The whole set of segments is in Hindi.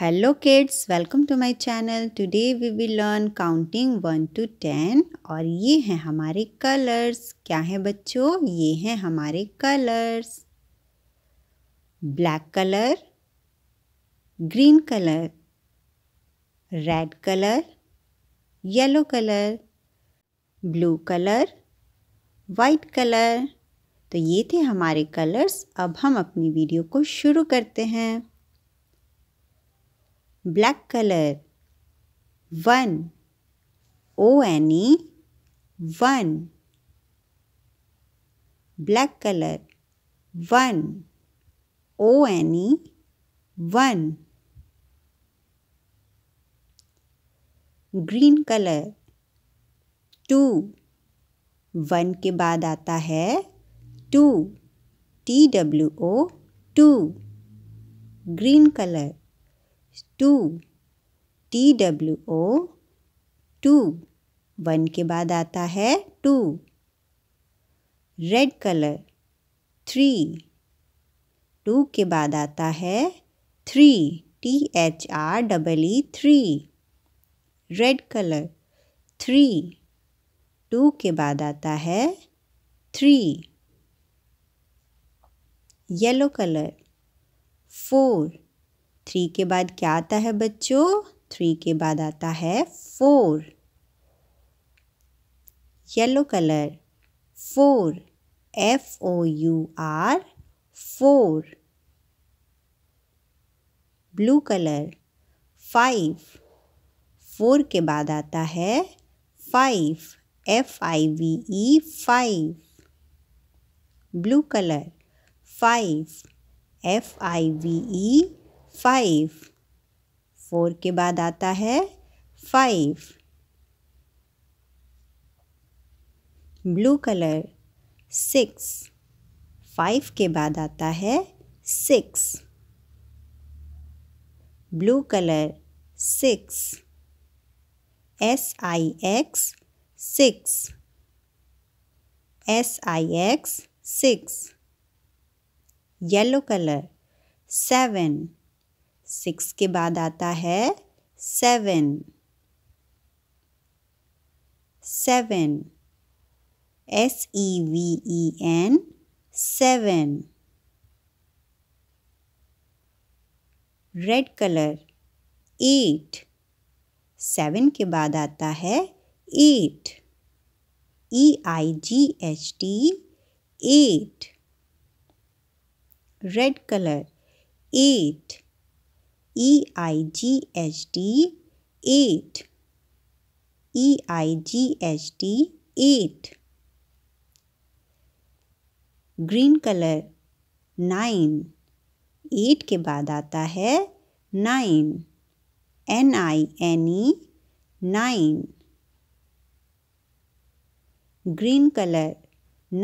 Hello kids welcome to my channel today we will learn counting one to ten और ये हैं हमारे कलर्स क्या हैं बच्चों ये हैं हमारे colours black colour green colour red colour yellow colour blue colour white colour तो ये थे हमारे कलर्स अब हम अपनी वीडियो को शुरू करते हैं black color. One. O N E. One. Black color. One. O N E. One. green color two one के बाद आता है two T W O two green colour two T W O two one के बाद आता है two red colour three two के बाद आता है three T H R double E three red colour three two के बाद आता है three yellow colour four three के बाद क्या आता है बच्चों थ्री के बाद आता है four yellow colour four F O U R four blue colour five four के बाद आता है five F I V E five blue colour five F I V E five four के बाद आता है five blue colour six five के बाद आता है six blue colour six S I X six S I X six yellow colour seven six के बाद आता है seven seven S E V E N seven red colour eight seven के बाद आता है eight E I G H T eight red colour eight E I G H T eight E I G H T eight green colour nine eight के बाद आता है nine N I N E nine green colour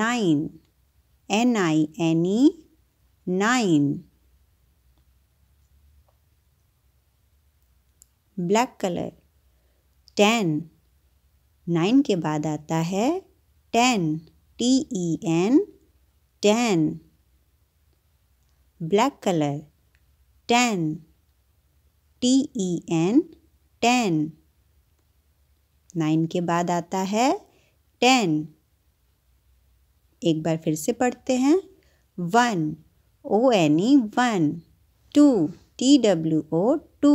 nine N I N E nine black colour ten nine के बाद आता है ten T E N ten black colour ten T E N ten nine के बाद आता है टेन एक बार फिर से पढ़ते हैं one O N E one two T W O two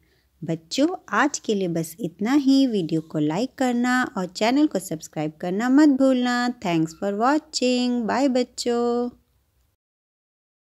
बच्चों आज के लिए बस इतना ही वीडियो को लाइक करना और चैनल को सब्सक्राइब करना मत भूलना थैंक्स फॉर वॉचिंग बाय बच्चों